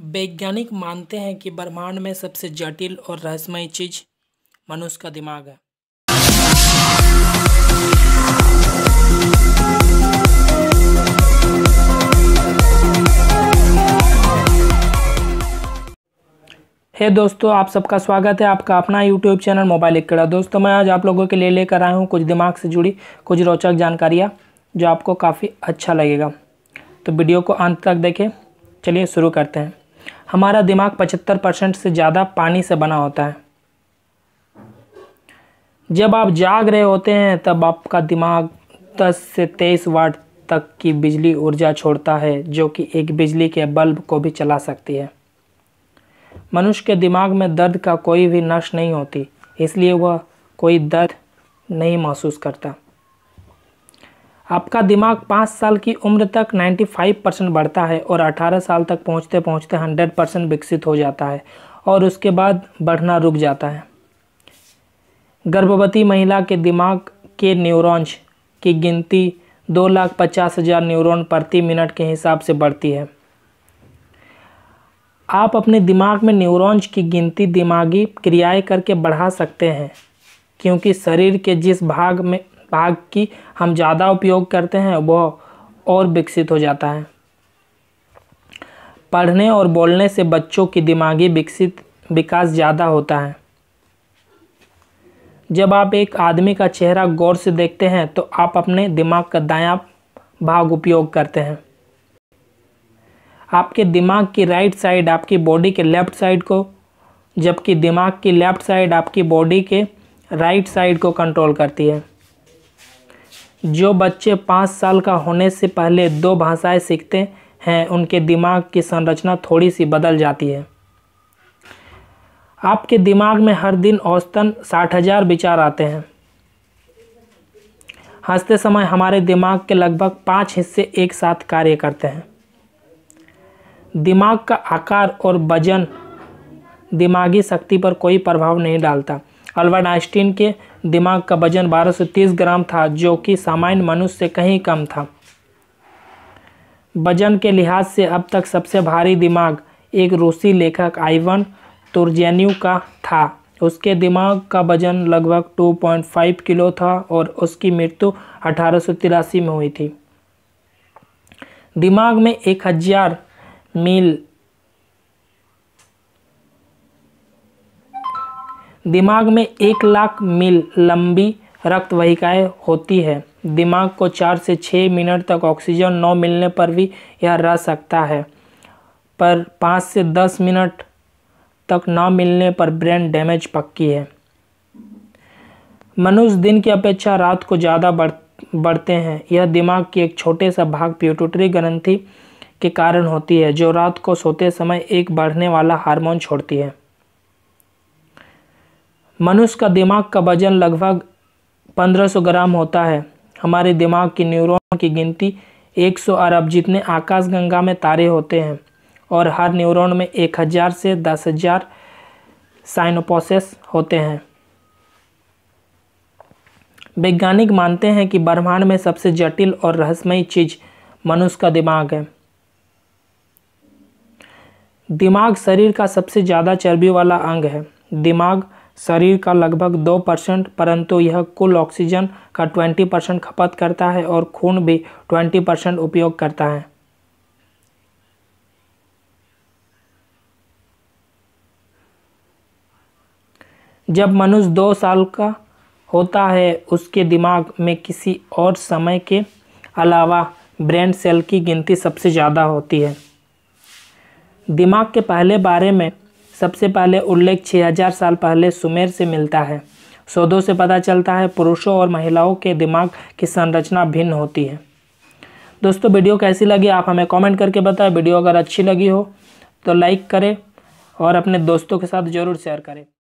वैज्ञानिक मानते हैं कि ब्रह्मांड में सबसे जटिल और रहस्यमय चीज मनुष्य का दिमाग है हे hey दोस्तों आप सबका स्वागत है आपका अपना यूट्यूब चैनल मोबाइल एक कड़ा दोस्तों मैं आज आप लोगों के लिए लेकर आया हूँ कुछ दिमाग से जुड़ी कुछ रोचक जानकारियाँ जो आपको काफ़ी अच्छा लगेगा तो वीडियो को अंत तक देखें चलिए शुरू करते हैं हमारा दिमाग 75 परसेंट से ज़्यादा पानी से बना होता है जब आप जाग रहे होते हैं तब आपका दिमाग 10 से 23 वाट तक की बिजली ऊर्जा छोड़ता है जो कि एक बिजली के बल्ब को भी चला सकती है मनुष्य के दिमाग में दर्द का कोई भी नश नहीं होती इसलिए वह कोई दर्द नहीं महसूस करता आपका दिमाग पाँच साल की उम्र तक 95 परसेंट बढ़ता है और 18 साल तक पहुँचते पहुँचते 100 परसेंट विकसित हो जाता है और उसके बाद बढ़ना रुक जाता है गर्भवती महिला के दिमाग के न्यूरॉन्स की गिनती दो लाख पचास हज़ार न्यूरोन प्रति मिनट के हिसाब से बढ़ती है आप अपने दिमाग में न्यूरॉन्स की गिनती दिमागी क्रियाएं करके बढ़ा सकते हैं क्योंकि शरीर के जिस भाग में भाग की हम ज़्यादा उपयोग करते हैं वह और विकसित हो जाता है पढ़ने और बोलने से बच्चों की दिमागी विकसित विकास ज़्यादा होता है जब आप एक आदमी का चेहरा गौर से देखते हैं तो आप अपने दिमाग का दाया भाग उपयोग करते हैं आपके दिमाग की राइट साइड आपकी बॉडी के लेफ्ट साइड को जबकि दिमाग की लेफ़्ट साइड आपकी बॉडी के राइट साइड को कंट्रोल करती है जो बच्चे पाँच साल का होने से पहले दो भाषाएं सीखते हैं उनके दिमाग की संरचना थोड़ी सी बदल जाती है आपके दिमाग में हर दिन औसतन साठ हज़ार विचार आते हैं हंसते समय हमारे दिमाग के लगभग पाँच हिस्से एक साथ कार्य करते हैं दिमाग का आकार और वजन दिमागी शक्ति पर कोई प्रभाव नहीं डालता अल्बर्ट आइंस्टीन के दिमाग का वजन 1230 ग्राम था जो कि सामान्य मनुष्य से कहीं कम था वजन के लिहाज से अब तक सबसे भारी दिमाग एक रूसी लेखक आइवन तुर्जेन्यू का था उसके दिमाग का वजन लगभग 2.5 किलो था और उसकी मृत्यु अठारह में हुई थी दिमाग में एक हज़ार मील दिमाग में एक लाख मील लंबी रक्त वहिकाएँ होती है दिमाग को चार से छः मिनट तक ऑक्सीजन न मिलने पर भी यह रह सकता है पर पाँच से दस मिनट तक न मिलने पर ब्रेन डैमेज पक्की है मनुष्य दिन की अपेक्षा रात को ज़्यादा बढ़ बढ़ते हैं यह दिमाग की एक छोटे सा भाग प्यूटरी ग्रंथि के कारण होती है जो रात को सोते समय एक बढ़ने वाला हार्मोन छोड़ती है मनुष्य का दिमाग का वजन लगभग 1500 ग्राम होता है हमारे दिमाग के न्यूरॉन की गिनती 100 अरब जितने आकाशगंगा में तारे होते हैं और हर न्यूरॉन में 1000 से 10000 साइनोपोसेस होते हैं वैज्ञानिक मानते हैं कि ब्रह्मांड में सबसे जटिल और रहस्यमयी चीज़ मनुष्य का दिमाग है दिमाग शरीर का सबसे ज़्यादा चर्बी वाला अंग है दिमाग शरीर का लगभग दो परसेंट परंतु यह कुल ऑक्सीजन का ट्वेंटी परसेंट खपत करता है और खून भी ट्वेंटी परसेंट उपयोग करता है जब मनुष्य दो साल का होता है उसके दिमाग में किसी और समय के अलावा ब्रेन सेल की गिनती सबसे ज़्यादा होती है दिमाग के पहले बारे में सबसे पहले उल्लेख 6000 साल पहले सुमेर से मिलता है शोधों से पता चलता है पुरुषों और महिलाओं के दिमाग की संरचना भिन्न होती है दोस्तों वीडियो कैसी लगी आप हमें कमेंट करके बताएं वीडियो अगर अच्छी लगी हो तो लाइक करें और अपने दोस्तों के साथ ज़रूर शेयर करें